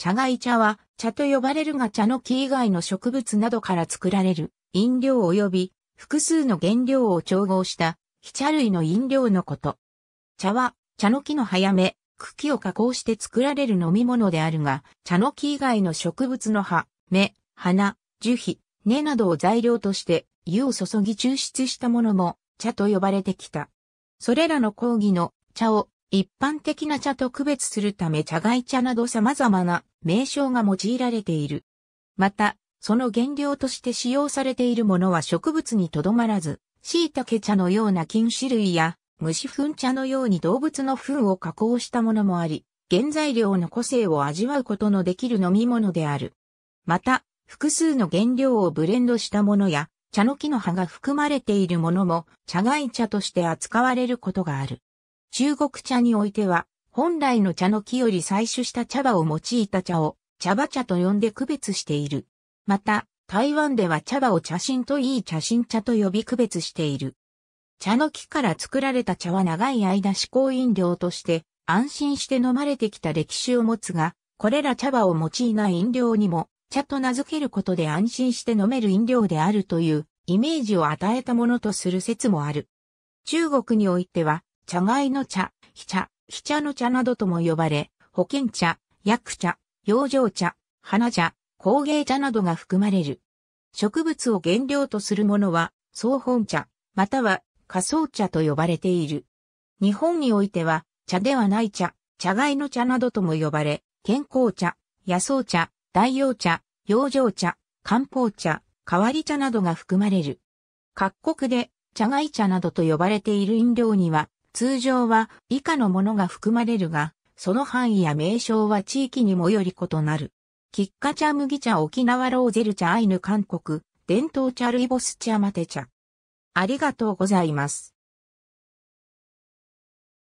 茶貝茶は茶と呼ばれるが茶の木以外の植物などから作られる飲料及び複数の原料を調合した非茶類の飲料のこと。茶は茶の木の早め、茎を加工して作られる飲み物であるが、茶の木以外の植物の葉、芽、花、樹皮、根などを材料として湯を注ぎ抽出したものも茶と呼ばれてきた。それらの講義の茶を一般的な茶と区別するため茶外茶など様々な名称が用いられている。また、その原料として使用されているものは植物にとどまらず、椎茸茶のような菌種類や、虫粉茶のように動物の糞を加工したものもあり、原材料の個性を味わうことのできる飲み物である。また、複数の原料をブレンドしたものや、茶の木の葉が含まれているものも、茶外茶として扱われることがある。中国茶においては、本来の茶の木より採取した茶葉を用いた茶を、茶葉茶と呼んで区別している。また、台湾では茶葉を茶芯といい茶芯茶と呼び区別している。茶の木から作られた茶は長い間嗜好飲料として安心して飲まれてきた歴史を持つが、これら茶葉を用いない飲料にも茶と名付けることで安心して飲める飲料であるというイメージを与えたものとする説もある。中国においては茶貝の茶、ひ茶、ひ茶の茶などとも呼ばれ、保険茶、薬茶、養生茶、花茶、工芸茶などが含まれる。植物を原料とするものは、総本茶、または仮想茶と呼ばれている。日本においては、茶ではない茶、茶貝の茶などとも呼ばれ、健康茶、野草茶、大洋茶、養生茶、漢方茶、変わり茶などが含まれる。各国で茶貝茶などと呼ばれている飲料には、通常は以下のものが含まれるが、その範囲や名称は地域にもより異なる。キッカ茶麦茶沖縄ローゼル茶アイヌ韓国、伝統茶ルイボス茶マテ茶。ありがとうございます。